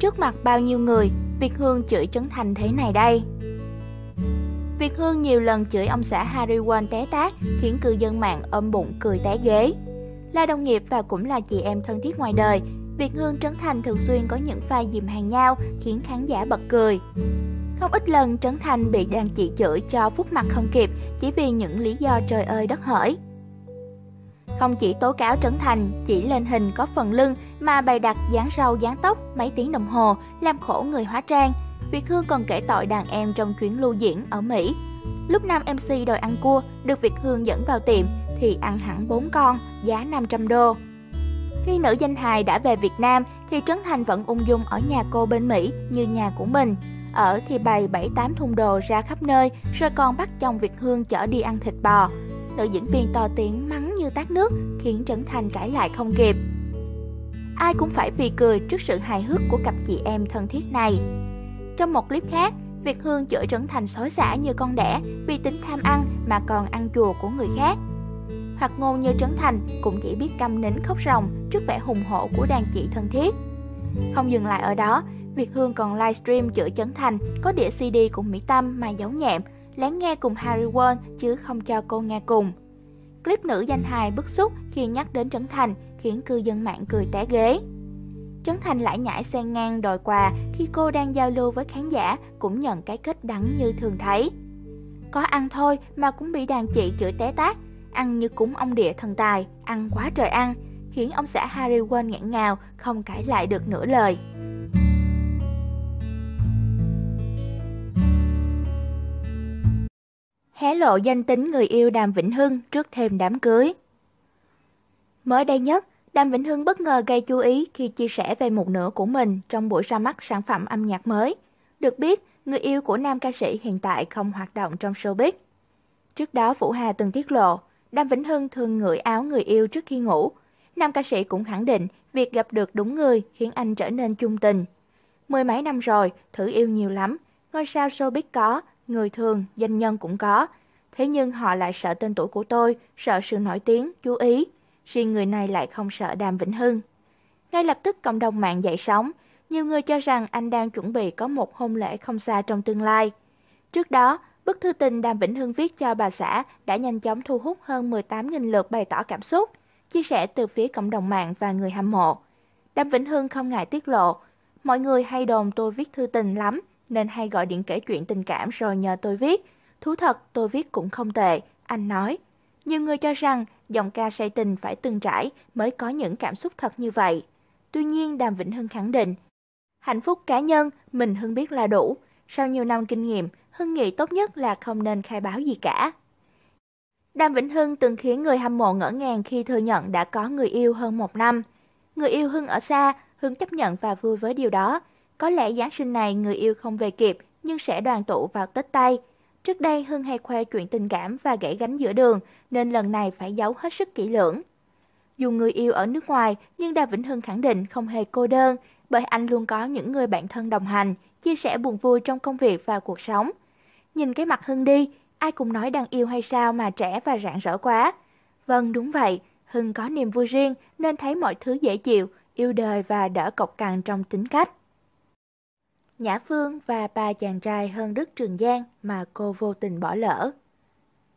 Trước mặt bao nhiêu người, Việt Hương chửi Trấn Thành thế này đây. Việt Hương nhiều lần chửi ông xã Harry Won té tát, khiến cư dân mạng ôm bụng cười té ghế. Là đồng nghiệp và cũng là chị em thân thiết ngoài đời, Việt Hương Trấn Thành thường xuyên có những pha dìm hàng nhau khiến khán giả bật cười. Không ít lần Trấn Thành bị đàn chị chửi cho phút mặt không kịp chỉ vì những lý do trời ơi đất hỡi. Không chỉ tố cáo Trấn Thành chỉ lên hình có phần lưng mà bày đặt dán rau dán tóc mấy tiếng đồng hồ làm khổ người hóa trang. Việt Hương còn kể tội đàn em trong chuyến lưu diễn ở Mỹ. Lúc nam MC đòi ăn cua được Việt Hương dẫn vào tiệm thì ăn hẳn 4 con, giá 500 đô. Khi nữ danh hài đã về Việt Nam thì Trấn Thành vẫn ung dung ở nhà cô bên Mỹ như nhà của mình. Ở thì bày 7-8 thùng đồ ra khắp nơi rồi còn bắt chồng Việt Hương chở đi ăn thịt bò. Nữ diễn viên to tiếng mắng như tát nước khiến Trấn Thành cãi lại không kịp. Ai cũng phải vì cười trước sự hài hước của cặp chị em thân thiết này. Trong một clip khác, Việt Hương chửi Trấn Thành xói xả như con đẻ vì tính tham ăn mà còn ăn chùa của người khác. Hoặc ngôn như Trấn Thành cũng chỉ biết câm nín khóc ròng trước vẻ hùng hổ của đàn chị thân thiết. Không dừng lại ở đó, Việt Hương còn livestream chửi Trấn Thành có đĩa CD của Mỹ Tâm mà giấu nhẹm, lén nghe cùng Harry Won chứ không cho cô nghe cùng. Clip nữ danh hài bức xúc khi nhắc đến Trấn Thành khiến cư dân mạng cười té ghế. Trấn Thành lại nhảy xe ngang đòi quà khi cô đang giao lưu với khán giả cũng nhận cái kết đắng như thường thấy. Có ăn thôi mà cũng bị đàn chị chửi té tát, ăn như cúng ông địa thần tài, ăn quá trời ăn, khiến ông xã Harry Wayne nghẹn ngào không cãi lại được nửa lời. hé lộ danh tính người yêu Đàm Vĩnh Hưng trước thêm đám cưới. Mới đây nhất, Đàm Vĩnh Hưng bất ngờ gây chú ý khi chia sẻ về một nửa của mình trong buổi ra mắt sản phẩm âm nhạc mới. Được biết, người yêu của nam ca sĩ hiện tại không hoạt động trong showbiz. Trước đó, Vũ Hà từng tiết lộ, Đàm Vĩnh Hưng thường ngửi áo người yêu trước khi ngủ. Nam ca sĩ cũng khẳng định việc gặp được đúng người khiến anh trở nên chung tình. Mười mấy năm rồi, thử yêu nhiều lắm, ngôi sao showbiz có, người thường, doanh nhân cũng có. Thế nhưng họ lại sợ tên tuổi của tôi, sợ sự nổi tiếng, chú ý. Riêng người này lại không sợ Đàm Vĩnh Hưng. Ngay lập tức cộng đồng mạng dậy sóng, nhiều người cho rằng anh đang chuẩn bị có một hôn lễ không xa trong tương lai. Trước đó, bức thư tình Đàm Vĩnh Hưng viết cho bà xã đã nhanh chóng thu hút hơn 18.000 lượt bày tỏ cảm xúc, chia sẻ từ phía cộng đồng mạng và người hâm mộ. Đàm Vĩnh Hưng không ngại tiết lộ, mọi người hay đồn tôi viết thư tình lắm, nên hay gọi điện kể chuyện tình cảm rồi nhờ tôi viết. Thú thật, tôi viết cũng không tệ, anh nói. Nhiều người cho rằng giọng ca say tình phải từng trải mới có những cảm xúc thật như vậy. Tuy nhiên, Đàm Vĩnh Hưng khẳng định, hạnh phúc cá nhân mình Hưng biết là đủ. Sau nhiều năm kinh nghiệm, Hưng nghĩ tốt nhất là không nên khai báo gì cả. Đàm Vĩnh Hưng từng khiến người hâm mộ ngỡ ngàng khi thừa nhận đã có người yêu hơn một năm. Người yêu Hưng ở xa, Hưng chấp nhận và vui với điều đó, có lẽ Giáng sinh này người yêu không về kịp nhưng sẽ đoàn tụ vào Tết tay Trước đây Hưng hay khoe chuyện tình cảm và gãy gánh giữa đường nên lần này phải giấu hết sức kỹ lưỡng. Dù người yêu ở nước ngoài nhưng Đa Vĩnh Hưng khẳng định không hề cô đơn bởi anh luôn có những người bạn thân đồng hành, chia sẻ buồn vui trong công việc và cuộc sống. Nhìn cái mặt Hưng đi, ai cũng nói đang yêu hay sao mà trẻ và rạng rỡ quá. Vâng, đúng vậy, Hưng có niềm vui riêng nên thấy mọi thứ dễ chịu, yêu đời và đỡ cộc cằn trong tính cách. Nhã Phương và ba chàng trai hơn Đức Trường Giang mà cô vô tình bỏ lỡ.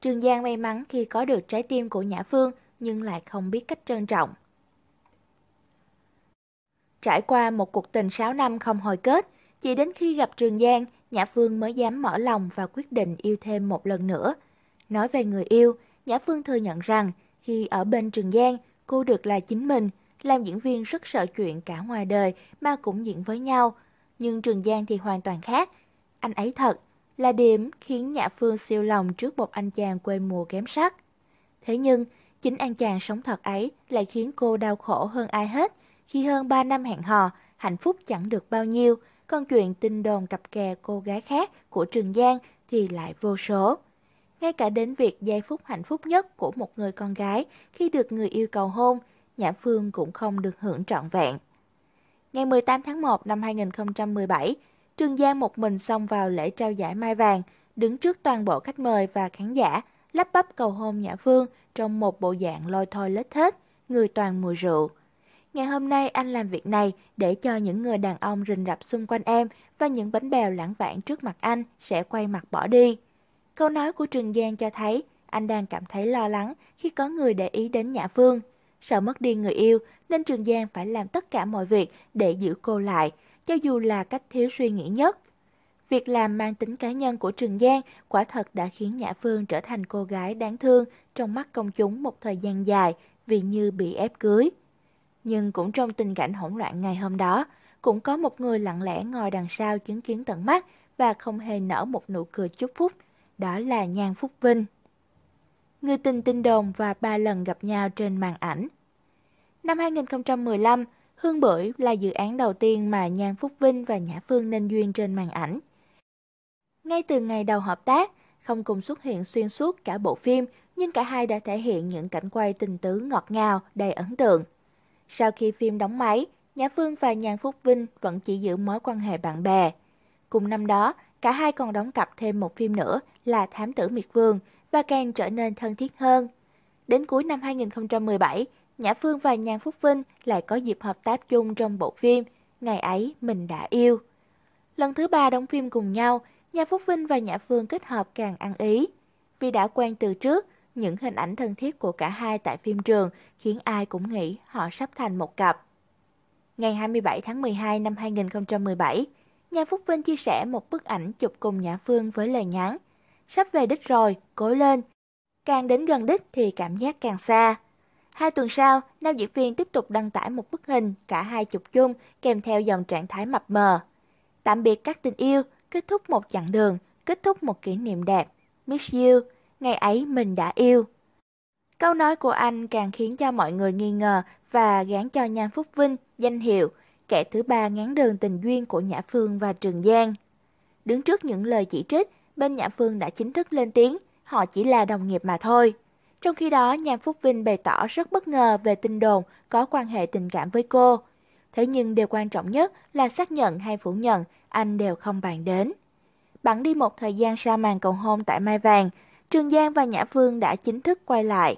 Trường Giang may mắn khi có được trái tim của Nhã Phương nhưng lại không biết cách trân trọng. Trải qua một cuộc tình 6 năm không hồi kết, chỉ đến khi gặp Trường Giang, Nhã Phương mới dám mở lòng và quyết định yêu thêm một lần nữa. Nói về người yêu, Nhã Phương thừa nhận rằng khi ở bên Trường Giang, cô được là chính mình, làm diễn viên rất sợ chuyện cả ngoài đời mà cũng diễn với nhau – nhưng Trường Giang thì hoàn toàn khác. Anh ấy thật, là điểm khiến Nhã Phương siêu lòng trước một anh chàng quê mùa kém sắc. Thế nhưng, chính anh chàng sống thật ấy lại khiến cô đau khổ hơn ai hết khi hơn 3 năm hẹn hò, hạnh phúc chẳng được bao nhiêu, còn chuyện tin đồn cặp kè cô gái khác của Trường Giang thì lại vô số. Ngay cả đến việc giây phút hạnh phúc nhất của một người con gái khi được người yêu cầu hôn, Nhã Phương cũng không được hưởng trọn vẹn ngày 18 tháng 1 năm 2017, Trương Giang một mình xông vào lễ trao giải Mai Vàng, đứng trước toàn bộ khách mời và khán giả, lắp bắp cầu hôn Nhã Phương trong một bộ dạng lôi thôi lết thết, người toàn mùi rượu. Ngày hôm nay anh làm việc này để cho những người đàn ông rình rập xung quanh em và những bánh bèo lãng vãng trước mặt anh sẽ quay mặt bỏ đi. Câu nói của Trường Giang cho thấy anh đang cảm thấy lo lắng khi có người để ý đến Nhã Phương. Sợ mất đi người yêu nên Trường Giang phải làm tất cả mọi việc để giữ cô lại, cho dù là cách thiếu suy nghĩ nhất. Việc làm mang tính cá nhân của Trường Giang quả thật đã khiến Nhã Phương trở thành cô gái đáng thương trong mắt công chúng một thời gian dài vì như bị ép cưới. Nhưng cũng trong tình cảnh hỗn loạn ngày hôm đó, cũng có một người lặng lẽ ngồi đằng sau chứng kiến tận mắt và không hề nở một nụ cười chúc phúc, đó là Nhan Phúc Vinh người tình tin đồn và ba lần gặp nhau trên màn ảnh. Năm 2015, Hương Bưởi là dự án đầu tiên mà Nhan Phúc Vinh và Nhã Phương nên duyên trên màn ảnh. Ngay từ ngày đầu hợp tác, không cùng xuất hiện xuyên suốt cả bộ phim, nhưng cả hai đã thể hiện những cảnh quay tình tứ ngọt ngào, đầy ấn tượng. Sau khi phim đóng máy, Nhã Phương và Nhan Phúc Vinh vẫn chỉ giữ mối quan hệ bạn bè. Cùng năm đó, cả hai còn đóng cặp thêm một phim nữa là Thám tử Miệt Vương – và càng trở nên thân thiết hơn. Đến cuối năm 2017, Nhã Phương và Nhan Phúc Vinh lại có dịp hợp tác chung trong bộ phim Ngày ấy mình đã yêu. Lần thứ ba đóng phim cùng nhau, Nhan Phúc Vinh và Nhã Phương kết hợp càng ăn ý. Vì đã quen từ trước, những hình ảnh thân thiết của cả hai tại phim trường khiến ai cũng nghĩ họ sắp thành một cặp. Ngày 27 tháng 12 năm 2017, Nhan Phúc Vinh chia sẻ một bức ảnh chụp cùng Nhã Phương với lời nhắn – sắp về đích rồi, cố lên. Càng đến gần đích thì cảm giác càng xa. Hai tuần sau, nam diễn viên tiếp tục đăng tải một bức hình cả hai chụp chung kèm theo dòng trạng thái mập mờ. Tạm biệt các tình yêu, kết thúc một chặng đường, kết thúc một kỷ niệm đẹp. Miss you, ngày ấy mình đã yêu. Câu nói của anh càng khiến cho mọi người nghi ngờ và gán cho Nhan Phúc Vinh danh hiệu kẻ thứ ba ngắn đường tình duyên của Nhã Phương và Trường Giang. Đứng trước những lời chỉ trích, bên Nhã Phương đã chính thức lên tiếng, họ chỉ là đồng nghiệp mà thôi. Trong khi đó, Nham Phúc Vinh bày tỏ rất bất ngờ về tin đồn có quan hệ tình cảm với cô. Thế nhưng điều quan trọng nhất là xác nhận hay phủ nhận, anh đều không bàn đến. Bẵng đi một thời gian sau màn cầu hôn tại Mai Vàng, Trường Giang và Nhã Phương đã chính thức quay lại.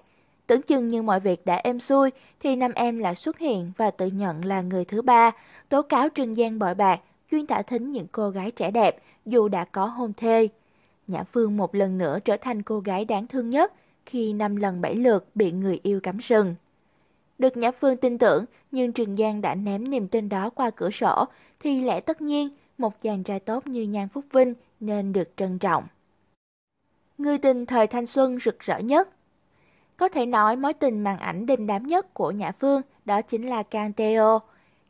Tưởng chừng như mọi việc đã êm xuôi thì nam em lại xuất hiện và tự nhận là người thứ ba, tố cáo Trường Giang bội bạc, chuyên thả thính những cô gái trẻ đẹp dù đã có hôn thê. Nhã Phương một lần nữa trở thành cô gái đáng thương nhất khi năm lần bảy lượt bị người yêu cắm sừng. Được Nhã Phương tin tưởng nhưng Trường Giang đã ném niềm tin đó qua cửa sổ thì lẽ tất nhiên một chàng trai tốt như Nhan Phúc Vinh nên được trân trọng. Người tình thời thanh xuân rực rỡ nhất Có thể nói mối tình màn ảnh đình đám nhất của Nhã Phương đó chính là Can Teo.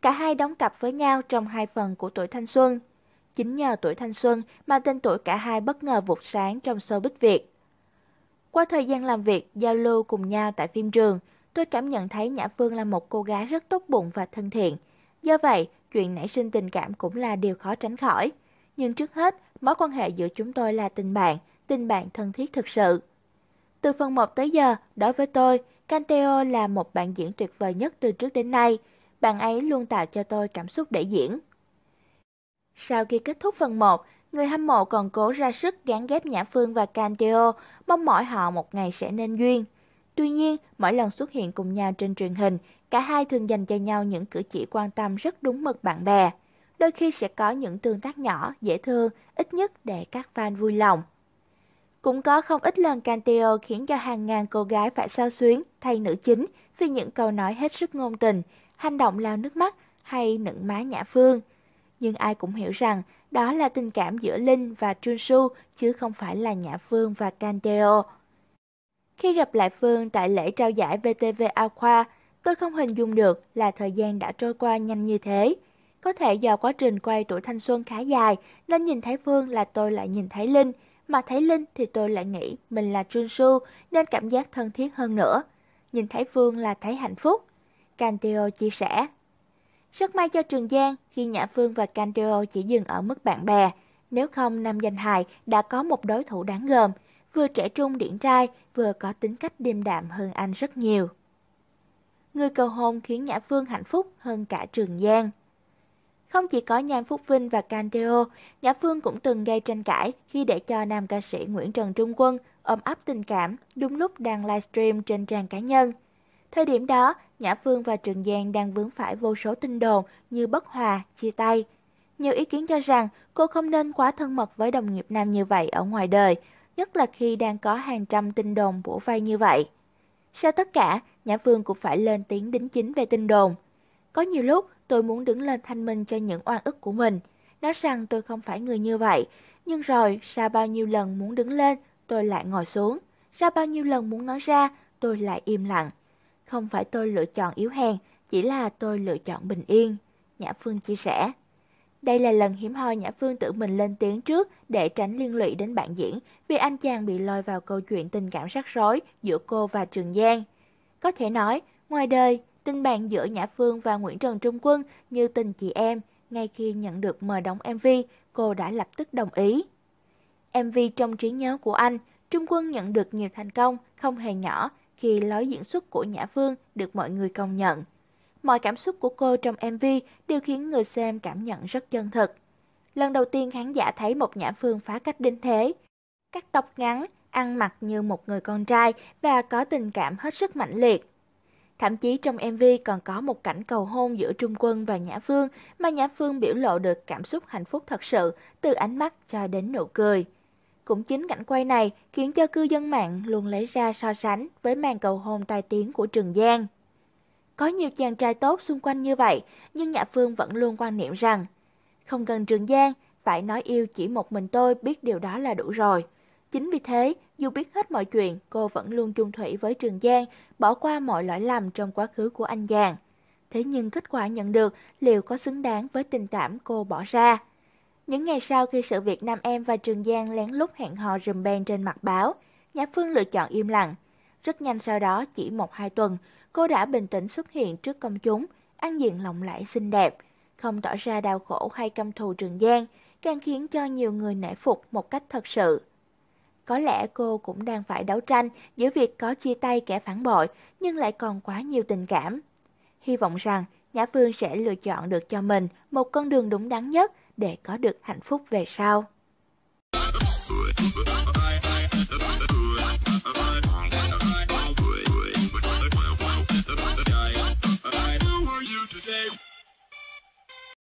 Cả hai đóng cặp với nhau trong hai phần của tuổi thanh xuân Chính nhờ tuổi thanh xuân mà tên tuổi cả hai bất ngờ vụt sáng trong showbiz Việt. Qua thời gian làm việc, giao lưu cùng nhau tại phim trường, tôi cảm nhận thấy Nhã Phương là một cô gái rất tốt bụng và thân thiện. Do vậy, chuyện nảy sinh tình cảm cũng là điều khó tránh khỏi. Nhưng trước hết, mối quan hệ giữa chúng tôi là tình bạn, tình bạn thân thiết thực sự. Từ phần 1 tới giờ, đối với tôi, Canteo là một bạn diễn tuyệt vời nhất từ trước đến nay. Bạn ấy luôn tạo cho tôi cảm xúc để diễn. Sau khi kết thúc phần 1, người hâm mộ còn cố ra sức gán ghép Nhã Phương và Canteo, mong mỏi họ một ngày sẽ nên duyên. Tuy nhiên, mỗi lần xuất hiện cùng nhau trên truyền hình, cả hai thường dành cho nhau những cử chỉ quan tâm rất đúng mực bạn bè. Đôi khi sẽ có những tương tác nhỏ, dễ thương, ít nhất để các fan vui lòng. Cũng có không ít lần Canteo khiến cho hàng ngàn cô gái phải sao xuyến thay nữ chính vì những câu nói hết sức ngôn tình, hành động lao nước mắt hay nựng má Nhã Phương – nhưng ai cũng hiểu rằng đó là tình cảm giữa Linh và Su chứ không phải là Nhã Phương và Candeo. Khi gặp lại Phương tại lễ trao giải VTV Aqua tôi không hình dung được là thời gian đã trôi qua nhanh như thế. Có thể do quá trình quay tuổi thanh xuân khá dài nên nhìn thấy Phương là tôi lại nhìn thấy Linh, mà thấy Linh thì tôi lại nghĩ mình là Su nên cảm giác thân thiết hơn nữa. Nhìn thấy Phương là thấy hạnh phúc. Canteo chia sẻ. Rất may cho Trường Giang khi Nhã Phương và Candeo chỉ dừng ở mức bạn bè. Nếu không, Nam Danh Hài đã có một đối thủ đáng gờm, vừa trẻ trung điển trai, vừa có tính cách điềm đạm hơn anh rất nhiều. Người cầu hôn khiến Nhã Phương hạnh phúc hơn cả Trường Giang. Không chỉ có Nhan Phúc Vinh và Candeo, Nhã Phương cũng từng gây tranh cãi khi để cho nam ca sĩ Nguyễn Trần Trung Quân ôm ấp tình cảm đúng lúc đang livestream trên trang cá nhân – Thời điểm đó, Nhã Phương và Trường Giang đang vướng phải vô số tin đồn như bất hòa, chia tay. Nhiều ý kiến cho rằng cô không nên quá thân mật với đồng nghiệp nam như vậy ở ngoài đời, nhất là khi đang có hàng trăm tin đồn bổ vây như vậy. Sau tất cả, Nhã Phương cũng phải lên tiếng đính chính về tin đồn. Có nhiều lúc tôi muốn đứng lên thanh minh cho những oan ức của mình, nói rằng tôi không phải người như vậy, nhưng rồi sau bao nhiêu lần muốn đứng lên, tôi lại ngồi xuống, sau bao nhiêu lần muốn nói ra, tôi lại im lặng. Không phải tôi lựa chọn yếu hèn, chỉ là tôi lựa chọn bình yên, Nhã Phương chia sẻ. Đây là lần hiếm hoi Nhã Phương tự mình lên tiếng trước để tránh liên lụy đến bạn diễn vì anh chàng bị lôi vào câu chuyện tình cảm rắc rối giữa cô và Trường Giang. Có thể nói, ngoài đời, tình bạn giữa Nhã Phương và Nguyễn Trần Trung Quân như tình chị em, ngay khi nhận được mời đóng MV, cô đã lập tức đồng ý. MV trong trí nhớ của anh, Trung Quân nhận được nhiều thành công, không hề nhỏ, khi lối diễn xuất của Nhã Phương được mọi người công nhận. Mọi cảm xúc của cô trong MV đều khiến người xem cảm nhận rất chân thực. Lần đầu tiên khán giả thấy một Nhã Phương phá cách đinh thế. Cắt tóc ngắn, ăn mặc như một người con trai và có tình cảm hết sức mãnh liệt. Thậm chí trong MV còn có một cảnh cầu hôn giữa Trung Quân và Nhã Phương mà Nhã Phương biểu lộ được cảm xúc hạnh phúc thật sự từ ánh mắt cho đến nụ cười. Cũng chính cảnh quay này khiến cho cư dân mạng luôn lấy ra so sánh với màn cầu hôn tai tiếng của Trường Giang. Có nhiều chàng trai tốt xung quanh như vậy, nhưng Nhã Phương vẫn luôn quan niệm rằng không cần Trường Giang, phải nói yêu chỉ một mình tôi biết điều đó là đủ rồi. Chính vì thế, dù biết hết mọi chuyện, cô vẫn luôn chung thủy với Trường Giang, bỏ qua mọi lỗi lầm trong quá khứ của anh chàng. Thế nhưng kết quả nhận được liệu có xứng đáng với tình cảm cô bỏ ra? Những ngày sau khi sự việc Nam Em và Trường Giang lén lút hẹn hò rùm beng trên mặt báo, Nhã Phương lựa chọn im lặng. Rất nhanh sau đó, chỉ một hai tuần, cô đã bình tĩnh xuất hiện trước công chúng, ăn diện lộng lẫy xinh đẹp, không tỏ ra đau khổ hay căm thù Trường Giang, càng khiến cho nhiều người nể phục một cách thật sự. Có lẽ cô cũng đang phải đấu tranh giữa việc có chia tay kẻ phản bội nhưng lại còn quá nhiều tình cảm. Hy vọng rằng Nhã Phương sẽ lựa chọn được cho mình một con đường đúng đắn nhất – để có được hạnh phúc về sau